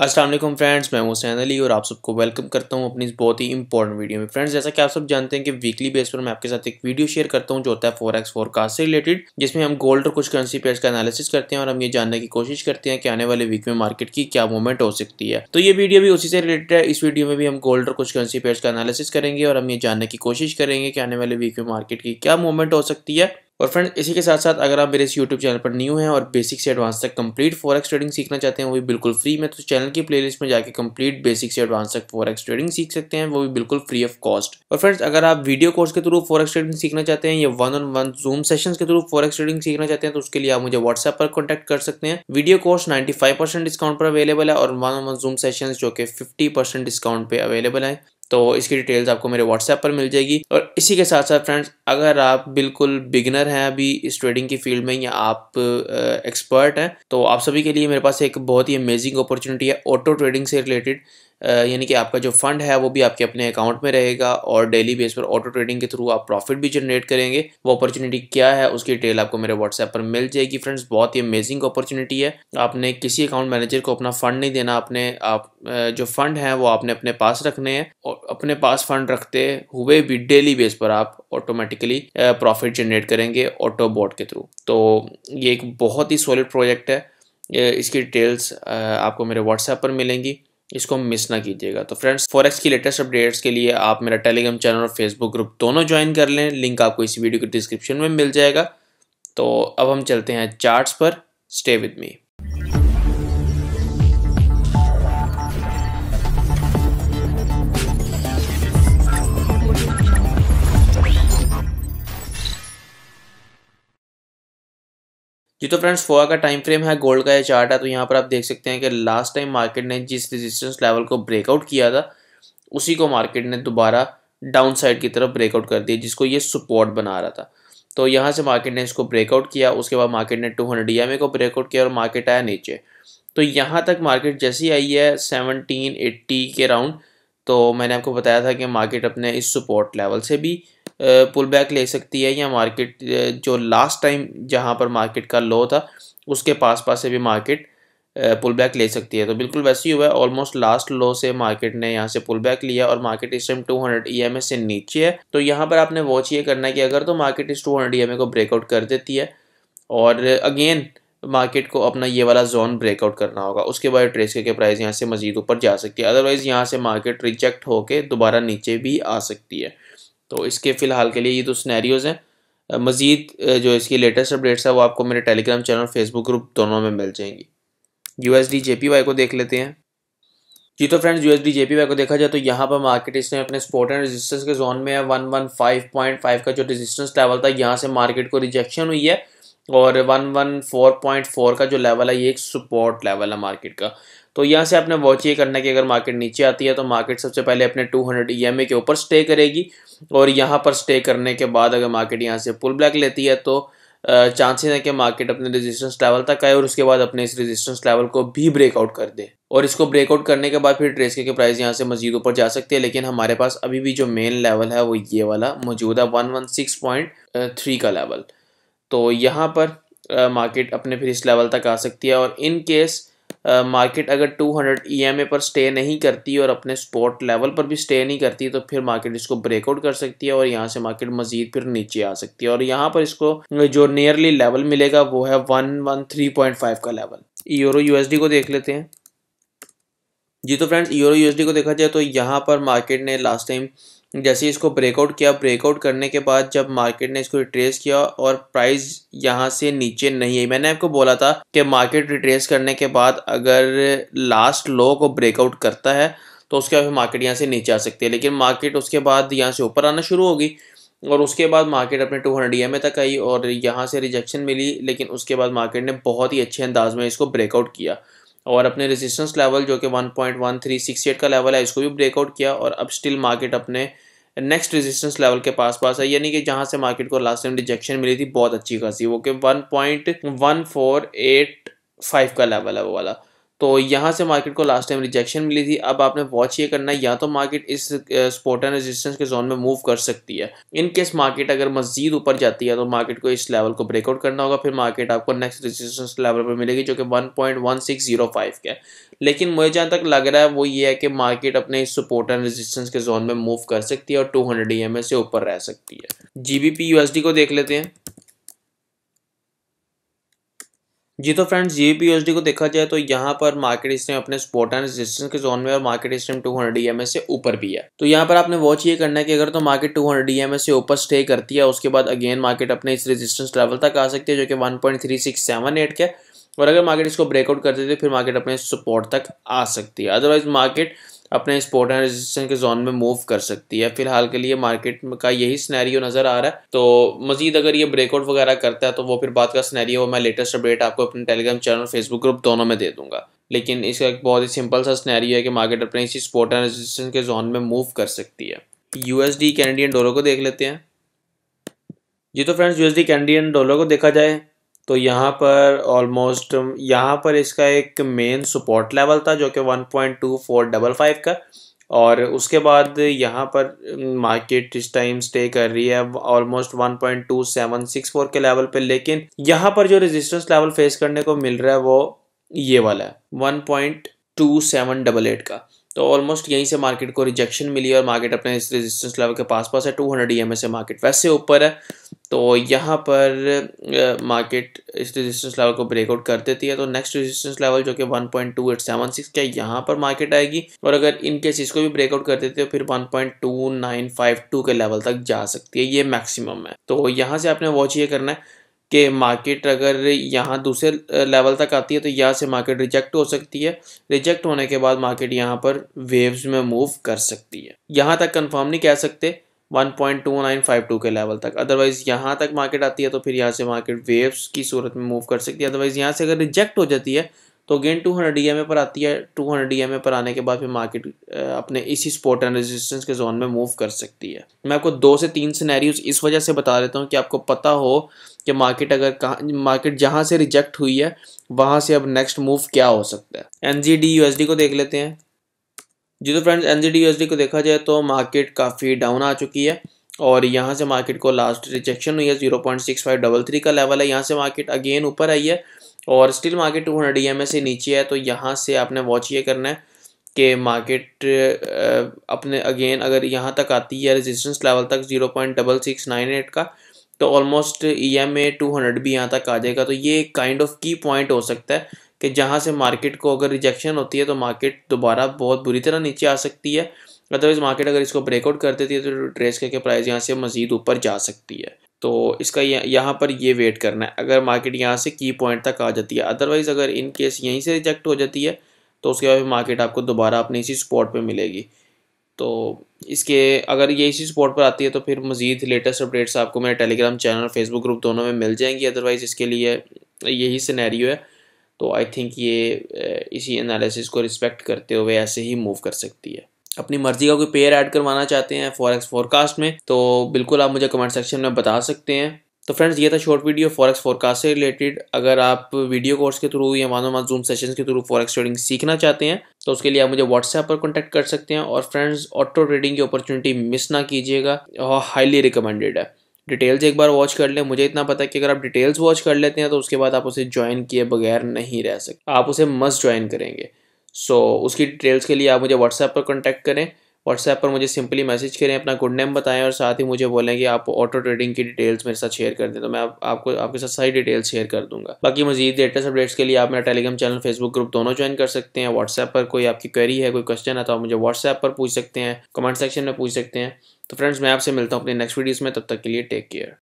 वालेकुम फ्रेंड्स मैं हुसैन अली और आप सबको वेलकम करता हूं अपनी इस बहुत ही इंपॉर्टेंट वीडियो में फ्रेंड्स जैसा कि आप सब जानते हैं कि वीकली बेस पर मैं आपके साथ एक वीडियो शेयर करता हूं जो होता है फोर एक्स फोरकास्ट से रिलेटेड जिसमें हम गोल्ड और कुछ करेंसी पेयर्स का एनालिसिस करते हैं और हम ये जानने की कोशिश करते हैं कि आने वाले वीक में मार्केट की क्या मूवमेंट हो सकती है तो ये वीडियो भी उसी से रिलेटेड है इस वीडियो में भी हम गोल्ड और कुछ करेंसी पेयर्स का एनालिसिस करेंगे और हम ये जानने की कोशिश करेंगे कि आने वाले वीक में मार्केट की क्या मूवमेंट हो सकती है और फ्रेंड इसी के साथ साथ अगर आप मेरे इस यूट्यूब चैनल पर न्यू हैं और बेसिक से एडवांस तक कंप्लीट फॉरेक्स ट्रेडिंग सीखना चाहते हैं वो भी बिल्कुल फ्री में तो चैनल की प्लेलिस्ट में जाकर कंप्लीट बेसिक से एडवांस तक फॉरेक्स ट्रेडिंग सीख सकते हैं वो भी बिल्कुल फ्री ऑफ कॉस्ट और फ्रेंड्स अगर आप वीडियो कोर्स के थ्रू फॉरेक्स ट्रेडिंग सीखना चाहते हैं या one on one Zoom session के थ्रू फॉरेक्स ट्रेडिंग सीखना चाहते हैं तो उसके लिए आप मुझे व्हाट्सएप पर कॉन्टैक्ट कर सकते हैं वीडियो कोर्स नाइन्टी डिस्काउंट पर अवेलेबल है और one on one Zoom session जो कि फिफ्टी डिस्काउंट पर अवेलेबल है तो इसकी डिटेल्स आपको मेरे व्हाट्सएप पर मिल जाएगी और इसी के साथ साथ फ्रेंड्स अगर आप बिल्कुल बिगनर हैं अभी इस ट्रेडिंग की फील्ड में या आप एक्सपर्ट हैं तो आप सभी के लिए मेरे पास एक बहुत ही अमेजिंग अपॉर्चुनिटी है ऑटो ट्रेडिंग से रिलेटेड यानी कि आपका जो फंड है वो भी आपके अपने अकाउंट में रहेगा और डेली बेस पर ऑटो ट्रेडिंग के थ्रू आप प्रॉफिट भी जनरेट करेंगे वो अपॉर्चुनिटी क्या है उसकी डिटेल आपको मेरे व्हाट्सएप पर मिल जाएगी फ्रेंड्स बहुत ही अमेजिंग अपॉर्चुनिटी है आपने किसी अकाउंट मैनेजर को अपना फंड नहीं देना अपने आप जो फंड है वो आपने अपने पास रखने हैं और अपने पास फंड रखते हुए भी डेली बेस पर आप ऑटोमेटिकली प्रॉफिट जनरेट करेंगे ऑटो बोर्ड के थ्रू तो ये एक बहुत ही सॉलिड प्रोजेक्ट है इसकी डिटेल्स आपको मेरे व्हाट्सएप पर मिलेंगी इसको मिस ना कीजिएगा तो फ्रेंड्स फॉरेक्स की लेटेस्ट अपडेट्स के लिए आप मेरा टेलीग्राम चैनल और फेसबुक ग्रुप दोनों ज्वाइन कर लें लिंक आपको इसी वीडियो के डिस्क्रिप्शन में मिल जाएगा तो अब हम चलते हैं चार्ट्स पर स्टे विद मी जी तो फ्रेंड्स फोआ का टाइम फ्रेम है गोल्ड का ये चार्ट है तो यहाँ पर आप देख सकते हैं कि लास्ट टाइम मार्केट ने जिस रेजिस्टेंस लेवल को ब्रेकआउट किया था उसी को मार्केट ने दोबारा डाउन साइड की तरफ ब्रेकआउट कर दिया जिसको ये सपोर्ट बना रहा था तो यहाँ से मार्केट ने इसको ब्रेकआउट किया उसके बाद मार्केट ने टू हंड्रेड ई को ब्रेकआउट किया और मार्केट आया नीचे तो यहाँ तक मार्केट जैसी आई है सेवनटीन एट्टी के राउंड तो मैंने आपको बताया था कि मार्केट अपने इस सपोर्ट लेवल से भी पुल बैक ले सकती है या मार्केट जो लास्ट टाइम जहाँ पर मार्केट का लो था उसके पास पास से भी मार्केट पुल बैक ले सकती है तो बिल्कुल वैसे ही हुआ है ऑलमोस्ट लास्ट लो से मार्केट ने यहाँ से पुल बैक लिया और मार्केट इस टाइम 200 ए से नीचे है तो यहाँ पर आपने वॉच ये करना है कि अगर तो मार्केट इस 200 ए e को ब्रेकआउट कर देती है और अगेन मार्केट को अपना ये वाला जोन ब्रेकआउट करना होगा उसके बाद ट्रेस करके प्राइस यहाँ से मजीद ऊपर जा सकती है अदरवाइज़ यहाँ से मार्केट रिजेक्ट होकर दोबारा नीचे भी आ सकती है तो इसके फ़िलहाल के लिए ये तो स्नैरियोज़ हैं मज़ीद जो इसकी लेटेस्ट अपडेट्स है वो आपको मेरे टेलीग्राम चैनल और फेसबुक ग्रुप दोनों में मिल जाएंगी यू एस को देख लेते हैं जी तो friends U S D J को देखा जाए तो यहाँ पर मार्केट इसने अपने स्पोर्ट एंड रेजिस्टेंस के जोन में है one one five point five का जो रेजिस्टेंस लेवल था यहाँ से मार्केट को रिजेक्शन हुई है और one one four point four का जो लेवल है ये एक सपोर्ट लेवल है मार्केट का तो यहाँ से आपने वॉच ये करना है कि अगर मार्केट नीचे आती है तो मार्केट सबसे पहले अपने 200 हंड्रेड के ऊपर स्टे करेगी और यहाँ पर स्टे करने के बाद अगर मार्केट यहाँ से पुल ब्लैक लेती है तो चांसेस हैं कि मार्केट अपने रेजिस्टेंस लेवल तक आए और उसके बाद अपने इस रेजिस्टेंस लेवल को भी ब्रेकआउट कर दे और इसको ब्रेकआउट करने के बाद फिर ट्रेस के प्राइस यहाँ से मजीद ऊपर जा सकती है लेकिन हमारे पास अभी भी जो मेन लेवल है वो ये वाला मौजूद है one one six point three का लेवल तो यहाँ पर मार्केट अपने फिर इस लेवल तक आ सकती है और इन केस मार्केट अगर 200 हंड्रेड e पर स्टे नहीं करती और अपने स्पॉट लेवल पर भी स्टे नहीं करती तो फिर मार्केट इसको ब्रेकआउट कर सकती है और यहाँ से मार्केट मजीद फिर नीचे आ सकती है और यहाँ पर इसको जो नियरली लेवल मिलेगा वो है one one three point five का लेवल यूरो यूएसडी को देख लेते हैं जी तो फ्रेंड्स यूरो यूएसडी को देखा जाए तो यहाँ पर मार्केट ने लास्ट टाइम जैसे इसको ब्रेकआउट किया ब्रेकआउट करने के बाद जब मार्केट ने इसको रिट्रेस किया और प्राइस यहाँ से नीचे नहीं आई मैंने आपको बोला था कि मार्केट रिट्रेस करने के बाद अगर लास्ट लो को ब्रेकआउट करता है तो उसके बाद मार्केट यहाँ से नीचे आ सकती है लेकिन मार्केट उसके बाद यहाँ से ऊपर आना शुरू होगी और उसके बाद मार्केट अपने टू हंड्रेड ई तक आई और यहाँ से रिजेक्शन मिली लेकिन उसके बाद मार्केट ने बहुत ही अच्छे अंदाज में इसको ब्रेकआउट किया और अपने रेजिस्टेंस लेवल जो कि 1.1368 का लेवल है इसको भी ब्रेकआउट किया और अब स्टिल मार्केट अपने नेक्स्ट रेजिस्टेंस लेवल के पास पास है यानी कि जहां से मार्केट को लास्ट टाइम रिजेक्शन मिली थी बहुत अच्छी खासी वो कि one point one four eight five का लेवल है वो वाला तो यहाँ से मार्केट को लास्ट टाइम रिजेक्शन मिली थी अब आपने वॉच ये करना है या तो मार्केट इस स्पोर्ट एंड रेजिस्टेंस के जोन में मूव कर सकती है इन केस मार्केट अगर मजीद ऊपर जाती है तो मार्केट को इस लेवल को ब्रेकआउट करना होगा फिर मार्केट आपको नेक्स्ट रेजिस्टेंस लेवल पर मिलेगी जो कि one point one six zero five का है लेकिन मुझे जहाँ तक लग रहा है वो ये है कि मार्केट अपने इस सपोर्ट एंड रेजिस्टेंस के जोन में मूव कर सकती है और two hundred E M S से ऊपर रह सकती है G B P U S D को देख लेते हैं जी तो फ्रेंड्स ये पी को देखा जाए तो यहाँ पर मार्केट स्टेम अपने स्पोर्ट एंड रेजिस्टेंस के जोन में और मार्केट स्टेम 200 एस से ऊपर भी है तो यहाँ पर आपने वॉच ये करना है कि अगर तो मार्केट 200 एस से ऊपर स्टे करती है उसके बाद अगेन मार्केट अपने इस रेजिस्टेंस लेवल तक आ सकती है जो कि एट के और अगर मार्केट इसको ब्रेकआउट करती है तो फिर मार्केट अपने सपोर्ट तक आ सकती है अदरवाइज मार्केट अपने सपोर्ट एंड रेजिस्टेंस के जोन में मूव कर सकती है फिलहाल के लिए मार्केट का यही स्नैरियो नज़र आ रहा है तो मजीद अगर ये ब्रेकआउट वगैरह करता है तो वो फिर बात का स्नैरियो मैं लेटेस्ट अपडेट आपको अपने टेलीग्राम चैनल फेसबुक ग्रुप दोनों में दे दूंगा लेकिन इसका एक बहुत ही सिंपल सा स्नैरियो है कि मार्केट अपने इसी सपोर्ट एंड रेजिस्टेंस के जोन में मूव कर सकती है यूएसडी कैनेडियन डॉलर को देख लेते हैं जी तो फ्रेंड्स यूएसडी कैनेडियन डॉलर को देखा जाए तो यहाँ पर ऑलमोस्ट um, यहाँ पर इसका एक मेन सपोर्ट लेवल था जो कि 1.2455 का और उसके बाद यहाँ पर मार्केट um, इस टाइम स्टे कर रही है ऑलमोस्ट 1.2764 के लेवल पे लेकिन यहाँ पर जो रेजिस्टेंस लेवल फेस करने को मिल रहा है वो ये वाला है एट का तो ऑलमोस्ट यहीं से मार्केट को रिजेक्शन मिली और मार्केट अपने इस रेजिस्टेंस लेवल के पास पास है टू हंड्रेड ई से मार्केट वैसे ऊपर है तो यहाँ पर मार्केट इस रेजिस्टेंस लेवल को ब्रेकआउट कर देती है तो नेक्स्ट रेजिस्टेंस लेवल जो कि 1.2876 का यहाँ पर मार्केट आएगी और अगर इन केस इसको भी ब्रेकआउट कर है तो फिर 1.2952 के लेवल तक जा सकती है ये मैक्सिमम है तो यहाँ से आपने वॉच ये करना है कि मार्केट अगर यहाँ दूसरे लेवल तक आती है तो यहाँ से मार्केट रिजेक्ट हो सकती है रिजेक्ट होने के बाद मार्केट यहाँ पर वेव्स में मूव कर सकती है यहाँ तक कंफर्म नहीं कह सकते 1.2952 के लेवल तक अदरवाइज़ यहाँ तक मार्केट आती है तो फिर यहाँ से मार्केट वेव्स की सूरत में मूव कर सकती है अदरवाइज़ यहाँ से अगर रिजेक्ट हो जाती है तो अगेन 200 डीएमए पर आती है 200 डीएमए पर आने के बाद फिर मार्केट अपने इसी सपोर्ट एंड रेजिस्टेंस के जोन में मूव कर सकती है मैं आपको दो से तीन सिनेरियोस इस वजह से बता देता हूँ कि आपको पता हो कि मार्केट अगर कहाँ मार्केट जहाँ से रिजेक्ट हुई है वहाँ से अब नेक्स्ट मूव क्या हो सकता है एन जी को देख लेते हैं जी तो फ्रेंड्स एन जी को देखा जाए तो मार्केट काफ़ी डाउन आ चुकी है और यहाँ से मार्केट को लास्ट रिजेक्शन हुई है zero point six five double three का लेवल है यहाँ से मार्केट अगेन ऊपर आई है और स्टिल मार्केट 200 ईएमए से नीचे है तो यहाँ से आपने वॉच ये करना है कि मार्केट अपने अगेन अगर यहाँ तक आती है रेजिस्टेंस लेवल तक zero point double six nine eight का तो almost E M A two hundred भी यहाँ तक आ जाएगा तो ये काइंड ऑफ की पॉइंट हो सकता है कि जहाँ से मार्केट को अगर रिजेक्शन होती है तो मार्केट दोबारा बहुत बुरी तरह नीचे आ सकती है अदरवाइज़ मार्केट अगर इसको ब्रेकआउट कर देती है तो ट्रेस करके प्राइस यहाँ से मज़ीद ऊपर जा सकती है तो इसका यहाँ पर ये वेट करना है अगर मार्केट यहाँ से की पॉइंट तक आ जाती है अदरवाइज़ अगर इन केस यहीं से रिजेक्ट हो जाती है तो उसके बाद मार्केट आपको दोबारा अपने इसी स्पॉट पे मिलेगी तो इसके अगर ये इसी स्पॉट पर आती है तो फिर मज़ीद लेटेस्ट अपडेट्स आपको मेरे टेलीग्राम चैनल और फेसबुक ग्रुप दोनों में मिल जाएंगी अदरवाइज़ इसके लिए यही सिनेरियो है तो आई थिंक ये इसी एनालिसिस को रिस्पेक्ट करते हुए ऐसे ही मूव कर सकती है अपनी मर्जी का कोई पेयर ऐड करवाना चाहते हैं फॉरेक्स फोरकास्ट में तो बिल्कुल आप मुझे कमेंट सेक्शन में बता सकते हैं तो फ्रेंड्स ये था शॉर्ट वीडियो फॉरेक्स फोरकास्ट से रिलेटेड अगर आप वीडियो कोर्स के थ्रू या वन वन जूम सेशन के थ्रू फॉरेक्स ट्रेडिंग सीखना चाहते हैं तो उसके लिए आप मुझे व्हाट्सएप पर कॉन्टैक्ट कर सकते हैं और फ्रेंड्स ऑटो ट्रेडिंग की अपॉर्चुनिटी मिस ना कीजिएगा और हाईली रिकमेंडेड है डिटेल्स एक बार वॉच कर लें मुझे इतना पता है कि अगर आप डिटेल्स वॉच कर लेते हैं तो उसके बाद आप उसे ज्वाइन किए बगैर नहीं रह सकते आप उसे मस्ट ज्वाइन करेंगे सो so, उसकी डिटेल्स के लिए आप मुझे व्हाट्सएप पर कॉन्टैक्ट करें व्हाट्सएप पर मुझे सिंपली मैसेज करें अपना गुड नेम बताएं और साथ ही मुझे बोलें कि आप ऑटो ट्रेडिंग की डिटेल्स मेरे साथ शेयर कर दें तो मैं आप, आपको आपके साथ सारी डिटेल्स शेयर कर दूंगा बाकी मजीद लेटेस्ट अपडेट्स के लिए आप मेरा टेलीग्राम चैनल फेसबुक ग्रुप दोनों ज्वाइन कर सकते हैं व्हाट्सएप पर कोई आपकी क्वेरी है कोई क्वेश्चन है तो आप मुझे व्हाट्सएप पर पूछ सकते हैं कमेंट सेक्शन में पूछ सकते हैं तो फ्रेंड्स मैं आपसे मिलता हूँ अपने नेक्स्ट वीडियोज़ में तब तक के लिए टेक केयर